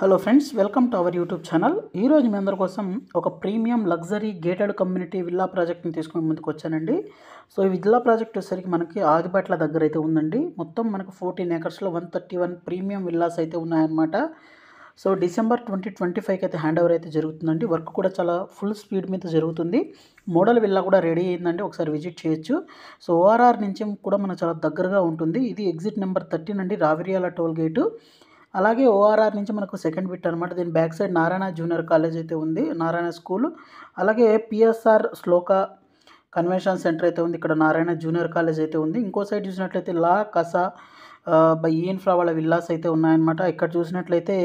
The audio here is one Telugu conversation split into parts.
hello friends welcome to our YouTube channel ఈరోజు మీ అందరి కోసం ఒక premium luxury gated community villa ప్రాజెక్ట్ని తీసుకుని ముందుకు వచ్చానండి సో ఈ విల్లా ప్రాజెక్ట్ వచ్చేసరికి మనకి ఆదిబాట్ల దగ్గర అయితే ఉందండి మొత్తం మనకు ఫోర్టీన్ ఏకర్స్లో one thirty one premium villas అయితే ఉన్నాయన్నమాట సో డిసెంబర్ ట్వంటీ ట్వంటీ ఫైవ్కి అయితే హ్యాండ్ ఓవర్ అయితే జరుగుతుందండి వర్క్ కూడా చాలా ఫుల్ స్పీడ్ మీద జరుగుతుంది మోడల్ విల్లా కూడా రెడీ అయిందండి ఒకసారి విజిట్ చేయొచ్చు సో ఓఆర్ఆర్ నుంచి కూడా మనకు చాలా దగ్గరగా ఉంటుంది ఇది ఎగ్జిట్ నెంబర్ థర్టీన్ అండి రావిరియాల టోల్ గేటు అలాగే ఓఆర్ఆర్ నుంచి మనకు సెకండ్ బిట్ అనమాట దీని back side Narayana junior college అయితే ఉంది నారాయణ స్కూల్ అలాగే పిఎస్ఆర్ శ్లోక కన్వెన్షన్ సెంటర్ అయితే ఉంది ఇక్కడ నారాయణ జూనియర్ కాలేజ్ అయితే ఉంది ఇంకో సైడ్ చూసినట్లయితే లా కస బై ఈన్ఫ్రా వాళ్ళ విల్లాస్ అయితే ఉన్నాయన్నమాట ఇక్కడ చూసినట్లయితే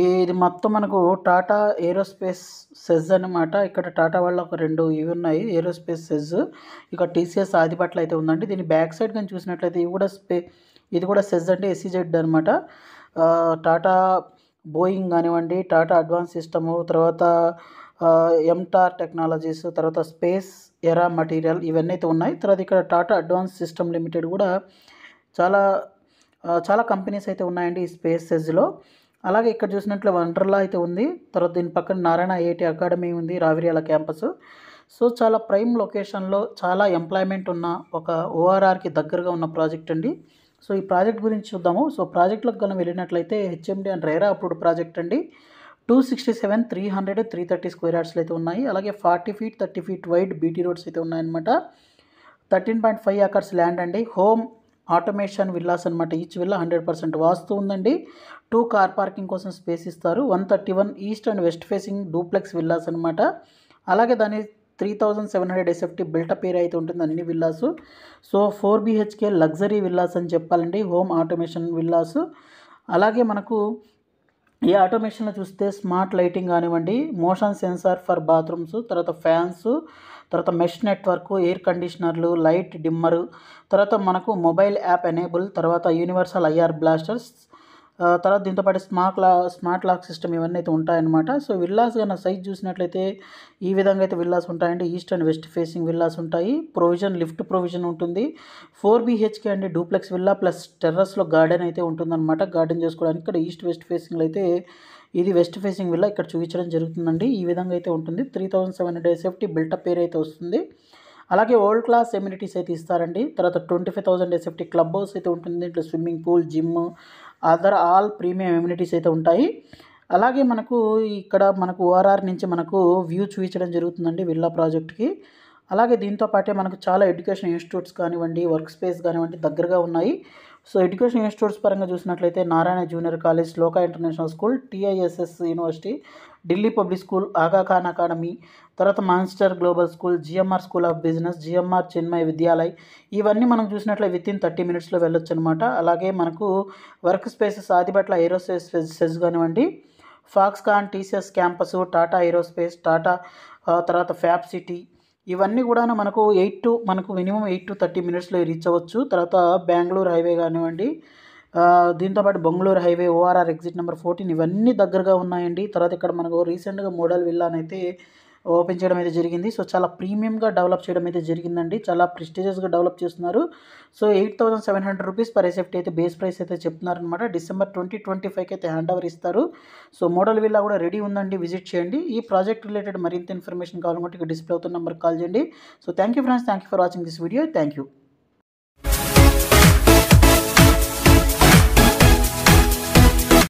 ఇది మొత్తం మనకు టాటా ఏరోస్పేస్ సెజ్ అనమాట ఇక్కడ టాటా వాళ్ళ ఒక రెండు ఇవి ఉన్నాయి ఏరోస్పేస్ సెజ్ ఇక్కడ టీసీఎస్ ఆదిపట్ల అయితే ఉందండి దీని బ్యాక్ సైడ్ కానీ చూసినట్లయితే ఇవి కూడా స్పే ఇది కూడా సెజ్ అంటే ఎస్సీజెడ్ e అనమాట టాటా బోయింగ్ కానివ్వండి టాటా అడ్వాన్స్ సిస్టము తర్వాత ఎంటార్ టెక్నాలజీస్ తర్వాత స్పేస్ ఎరా మటీరియల్ ఇవన్నీ అయితే ఉన్నాయి తర్వాత ఇక్కడ టాటా అడ్వాన్స్ సిస్టమ్ లిమిటెడ్ కూడా చాలా చాలా కంపెనీస్ అయితే ఉన్నాయండి ఈ స్పేస్ సెజ్లో అలాగే ఇక్కడ చూసినట్లు వండర్లా అయితే ఉంది తర్వాత దీని పక్కన నారాయణ ఐఐటీ అకాడమీ ఉంది రావిరియాల క్యాంపస్ సో చాలా ప్రైమ్ లొకేషన్లో చాలా ఎంప్లాయ్మెంట్ ఉన్న ఒక ఓఆర్ఆర్కి దగ్గరగా ఉన్న ప్రాజెక్ట్ అండి సో ఈ ప్రాజెక్ట్ గురించి చూద్దాము సో ప్రాజెక్ట్లోకి కనుక వెళ్ళినట్లయితే HMD and RERA approved project అండి two sixty seven three hundred three thirty square yards అయితే ఉన్నాయి అలాగే forty feet thirty feet wide BT roads అయితే ఉన్నాయన్నమాట thirteen point five acres land అండి హోమ్ ఆటోమేషన్ విల్లాస్ అనమాట each villa hundred percent vastu ఉందండి టూ కార్ పార్కింగ్ కోసం స్పేస్ ఇస్తారు one thirty one east and west facing duplex villas అనమాట అలాగే దాని three thousand seven hundred SFT built-up area అయితే ఉంటుంది అన్ని villas so four BHK luxury villas అని చెప్పాలండి హోమ్ ఆటోమేషన్ విల్లాస్ అలాగే మనకు ఈ ఆటోమేషన్లో చూస్తే స్మార్ట్ లైటింగ్ కానివ్వండి మోషన్ సెన్సార్ ఫర్ బాత్రూమ్స్ తర్వాత ఫ్యాన్స్ తర్వాత మెష్ నెట్వర్క్ ఎయిర్ కండిషనర్లు లైట్ డిమ్మరు తర్వాత మనకు మొబైల్ యాప్ ఎనేబుల్ తర్వాత యూనివర్సల్ ఐఆర్ బ్లాస్టర్స్ తర్వాత దీంతోపాటు స్మార్ట్ లా స్మార్ట్ లాక్ సిస్టమ్ ఇవన్నీ అయితే ఉంటాయన్నమాట సో విల్లాస్ కన్నా సైజ్ చూసినట్లయితే ఈ విధంగా అయితే విల్లాస్ ఉంటాయండి east and west facing villas ఉంటాయి ప్రొవిజన్ లిఫ్ట్ ప్రొవిజన్ ఉంటుంది ఫోర్ బీహెచ్కే అండి డూప్లెక్స్ విల్లా ప్లస్ టెర్రస్లో గార్డెన్ అయితే ఉంటుందన్నమాట గార్డెన్ చేసుకోవడానికి ఇక్కడ ఈస్ట్ వెస్ట్ ఫేసింగ్లో అయితే ఇది వెస్ట్ ఫేసింగ్ విల్లా ఇక్కడ చూపించడం జరుగుతుందండి ఈ విధంగా అయితే ఉంటుంది three thousand seven hundred SFT built up పేరు అయితే వస్తుంది అలాగే ఓల్డ్ క్లాస్ ఎమ్యూనిటీస్ అయితే ఇస్తారండి తర్వాత twenty five thousand SFT club house అయితే ఉంటుంది దీంట్లో swimming pool gym other all premium amenities అయితే ఉంటాయి అలాగే మనకు ఇక్కడ మనకు ఓఆర్ఆర్ నుంచి మనకు వ్యూ చూపించడం జరుగుతుందండి విల్లా ప్రాజెక్ట్కి అలాగే దీంతో పాటే మనకు చాలా ఎడ్యుకేషన్ ఇన్స్టిట్యూట్స్ కానివ్వండి వర్క్ స్పేస్ కానివ్వండి దగ్గరగా ఉన్నాయి సో ఎడ్యుకేషన్ ఇన్స్టిట్యూట్స్ పరంగా చూసినట్లయితే నారాయణ జూనియర్ కాలేజ్ లోకా international school TISS university Delhi public school Aga Khan academy తర్వాత monster global school GMR school of business GMR Chinmaya Vidyalaya ఇవన్నీ మనం చూసినట్లయితే విత్ ఇన్ థర్టీ మినిట్స్లో వెళ్ళొచ్చు అనమాట అలాగే మనకు work spaces Adibatla aerospace SEZ కానివ్వండి Foxconn TCS campus Tata aerospace Tata తర్వాత ఫ్యాప్ సిటీ ఇవన్నీ కూడా మనకు ఎయిట్ టు మనకు మినిమం ఎయిట్ టు థర్టీ మినిట్స్లో రీచ్ అవ్వచ్చు తర్వాత బెంగళూరు హైవే కానివ్వండి దీంతోపాటు Bengaluru highway ORR exit number fourteen ఇవన్నీ దగ్గరగా ఉన్నాయండి తర్వాత ఇక్కడ మనకు రీసెంట్గా మోడల్ విల్లానైతే అయితే ఓపెన్ చేయడం అయితే జరిగింది సో చాలా ప్రీమియంగా డెవలప్ చేయడం అయితే జరిగిందండి చాలా ప్రిస్టీజియస్గా డెవలప్ చేస్తున్నారు so eight thousand seven hundred rupees per SFT అయితే బేస్ ప్రైస్ అయితే చెప్తున్నారనమాట డిసెంబర్ ట్వంటీ ట్వంటీ ఫైవ్కి అయితే హ్యాండ్ ఓవర్ ఇస్తారు సో మోడల్ విల్లా కూడా రెడీ ఉందండి విజిట్ చేయండి ఈ ప్రాజెక్ట్ రిలేటెడ్ మరింత ఇన్ఫర్మేషన్ కావాలంటే డిస్ప్లే అవుతున్న నెంబర్కి కాల్ చేయండి so thank you friends thank you for watching this video thank you